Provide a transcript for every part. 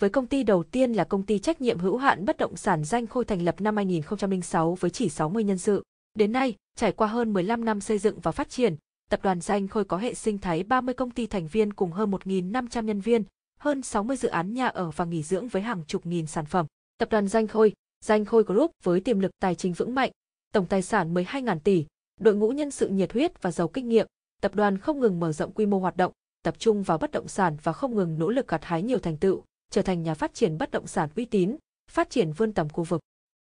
với công ty đầu tiên là công ty trách nhiệm hữu hạn bất động sản danh khôi thành lập năm 2006 với chỉ 60 nhân sự. Đến nay, trải qua hơn 15 năm xây dựng và phát triển, tập đoàn danh khôi có hệ sinh thái 30 công ty thành viên cùng hơn 1.500 nhân viên, hơn 60 dự án nhà ở và nghỉ dưỡng với hàng chục nghìn sản phẩm. Tập đoàn danh khôi, danh khôi group với tiềm lực tài chính vững mạnh, tổng tài sản 12.000 tỷ, đội ngũ nhân sự nhiệt huyết và giàu kinh nghiệm, tập đoàn không ngừng mở rộng quy mô hoạt động, tập trung vào bất động sản và không ngừng nỗ lực gặt hái nhiều thành tựu trở thành nhà phát triển bất động sản uy tín, phát triển vươn tầm khu vực.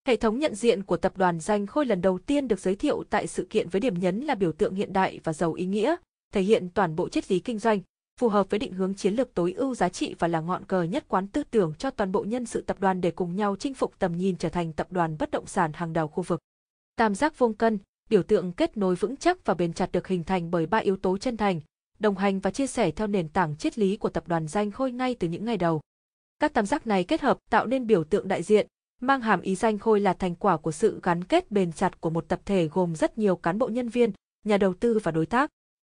Hệ thống nhận diện của tập đoàn Danh Khôi lần đầu tiên được giới thiệu tại sự kiện với điểm nhấn là biểu tượng hiện đại và giàu ý nghĩa, thể hiện toàn bộ triết lý kinh doanh, phù hợp với định hướng chiến lược tối ưu giá trị và là ngọn cờ nhất quán tư tưởng cho toàn bộ nhân sự tập đoàn để cùng nhau chinh phục tầm nhìn trở thành tập đoàn bất động sản hàng đầu khu vực. Tam giác vuông cân, biểu tượng kết nối vững chắc và bền chặt được hình thành bởi ba yếu tố chân thành, đồng hành và chia sẻ theo nền tảng triết lý của tập đoàn Danh Khôi ngay từ những ngày đầu. Các tam giác này kết hợp tạo nên biểu tượng đại diện, mang hàm ý danh khôi là thành quả của sự gắn kết bền chặt của một tập thể gồm rất nhiều cán bộ nhân viên, nhà đầu tư và đối tác.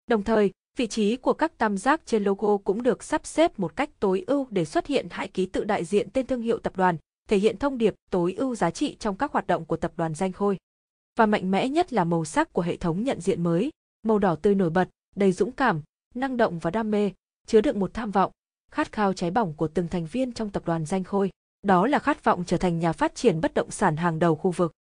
Đồng thời, vị trí của các tam giác trên logo cũng được sắp xếp một cách tối ưu để xuất hiện hai ký tự đại diện tên thương hiệu tập đoàn, thể hiện thông điệp tối ưu giá trị trong các hoạt động của tập đoàn danh khôi. Và mạnh mẽ nhất là màu sắc của hệ thống nhận diện mới, màu đỏ tươi nổi bật, đầy dũng cảm, năng động và đam mê, chứa đựng một tham vọng, khát khao cháy bỏng của từng thành viên trong tập đoàn Danh Khôi. Đó là khát vọng trở thành nhà phát triển bất động sản hàng đầu khu vực.